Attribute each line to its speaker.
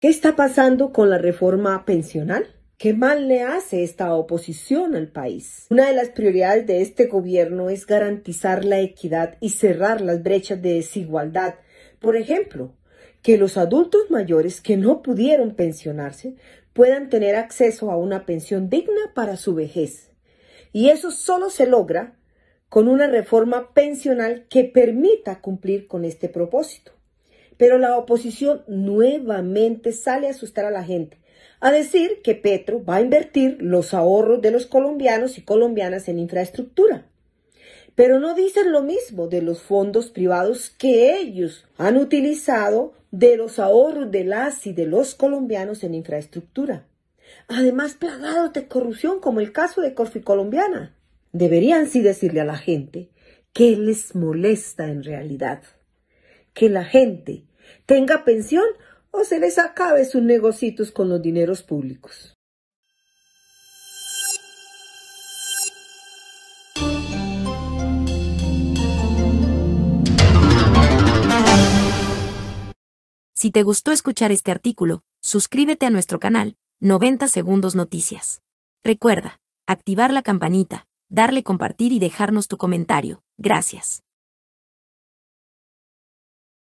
Speaker 1: ¿Qué está pasando con la reforma pensional? ¿Qué mal le hace esta oposición al país? Una de las prioridades de este gobierno es garantizar la equidad y cerrar las brechas de desigualdad. Por ejemplo, que los adultos mayores que no pudieron pensionarse puedan tener acceso a una pensión digna para su vejez. Y eso solo se logra con una reforma pensional que permita cumplir con este propósito. Pero la oposición nuevamente sale a asustar a la gente, a decir que Petro va a invertir los ahorros de los colombianos y colombianas en infraestructura. Pero no dicen lo mismo de los fondos privados que ellos han utilizado de los ahorros de las y de los colombianos en infraestructura. Además, plagados de corrupción, como el caso de Corfi Colombiana. Deberían sí decirle a la gente que les molesta en realidad. Que la gente tenga pensión o se les acabe sus negocios con los dineros públicos.
Speaker 2: Si te gustó escuchar este artículo, suscríbete a nuestro canal, 90 Segundos Noticias. Recuerda, activar
Speaker 1: la campanita, darle compartir y dejarnos tu comentario. Gracias.